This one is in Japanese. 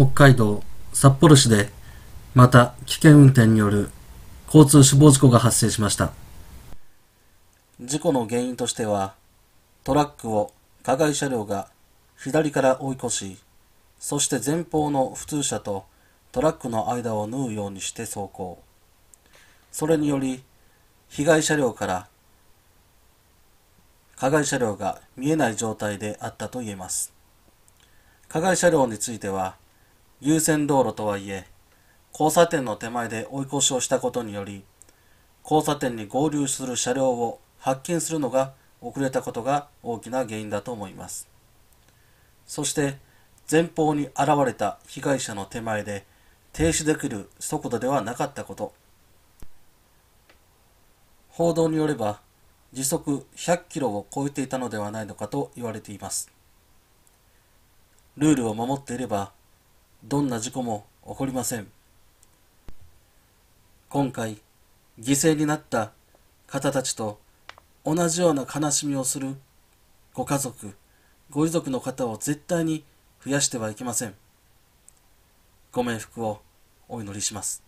北海道札幌市でまた危険運転による交通死亡事故が発生しました事故の原因としてはトラックを加害車両が左から追い越しそして前方の普通車とトラックの間を縫うようにして走行それにより被害車両から加害車両が見えない状態であったといえます加害車両については優先道路とはいえ、交差点の手前で追い越しをしたことにより、交差点に合流する車両を発見するのが遅れたことが大きな原因だと思います。そして、前方に現れた被害者の手前で停止できる速度ではなかったこと。報道によれば、時速100キロを超えていたのではないのかと言われています。ルールを守っていれば、どんな事故も起こりません。今回、犠牲になった方たちと同じような悲しみをするご家族、ご遺族の方を絶対に増やしてはいけません。ご冥福をお祈りします。